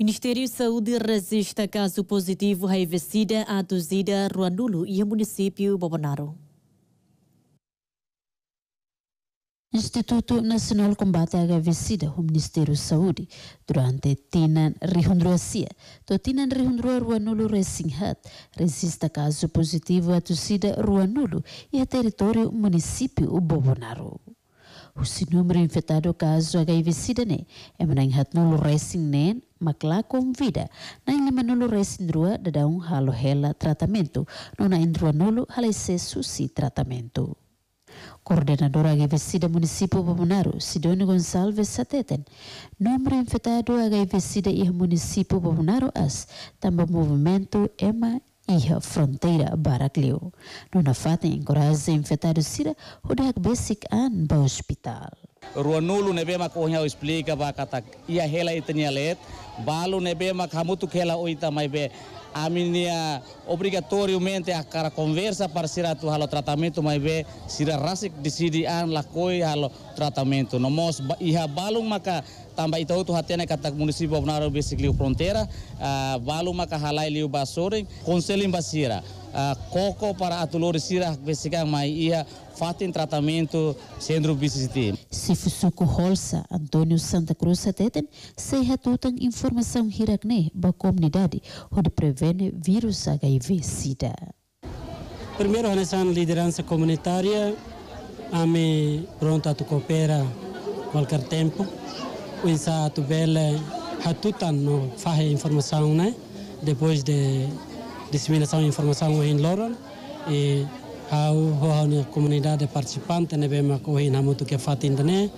Ministério de Saúde resiste a caso positivo a aduzida Ruanulo e o município Bobonaro. Instituto Nacional Combate à hiv o Ministério da Saúde, durante Tinan Rihundruasia, to Tinan Rihundrua Ruanulo Resinghat, resista caso positivo a tossida Ruanulo e a território município Bobonaro. Husinu invitado caso a Ivesida ne, menang hatno nolu racing nen makla vida, na ele manolo racing drua dadaung halo hela tratamento nona indrua nolo halese susi tratamento. Coordenadora HVC da município Babunaru, Sidoni Gonçalves Sateten, número infetado HVC da munisipu Babunaru as, tambah movimento EMA e a fronteira Baraglio. Nuna fatem encorajem infectados hodak basic an ba hospital. Ruanulu nebe mak ohnya explica ba kata. ia hela itanya let balu nebe mak hamutu kela oita mai be aminia obrigatoriamente a cara conversa para sira tu halo tratamento mai be sira rasik disidi an lakoi halo tratamento nomos iha balung maka tamba itau tu hatena katak município Abnaro basically fronteira uh, ah, balu maka halai liu basore conselho basira uh, ah, coco para atulor sira basically mai ia tratamento centro BCT. Se Fusuco Holsa, Antônio Santa Cruz ateten, se retutam informação hirakne ba comunidade, onde prevene vírus HIV-Sida. Primeiro, a liderança comunitária, a me pronta a coopera qualquer tempo o insato bele hatutan tá no fahe informação né depois de disseminação de informação em Loron e ao a comunidade participante né bem macorre na muito que é fatinda né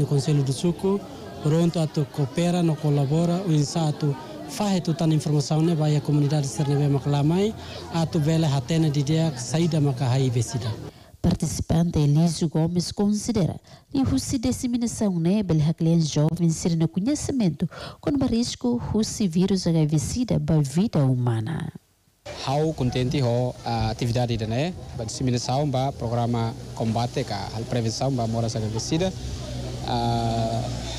o conselho do suco pronto a tu coopera no colabora o insato fahe a tá informação né vai a comunidade ser né bem maclamai ato bele hatena didia saída macahai vesida Participante Elísio Gomes considera que a disseminação nebel né, haclean jovens ser no conhecimento quando risco o vírus HIV-Sida para a vida humana. Hau contente ho a atividade da né, a disseminação ba programa combate ka a prevenção ba mora sa gavesida.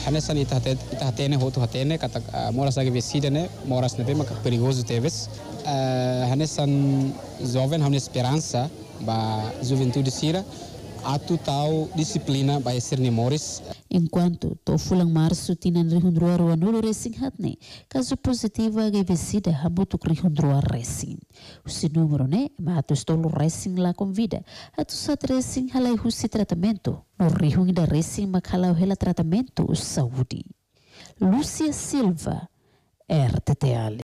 Hanesan ita né, ho tu hatene kata mora sa gavesida né, mora sa nebe perigoso teves. a nessa jovem há uma esperança ba juventude sira a total disciplina vai ser nemores. Enquanto o Fulan março tinha rihundruar anulu racing hatne, caso positivo a agivecida habutu rihundruar racing. O se número né, o estolo racing lá convida, a tu sat racing halai husi tratamento, no rihung da racing macalau hela tratamento o saúde. Lúcia Silva, RTTL.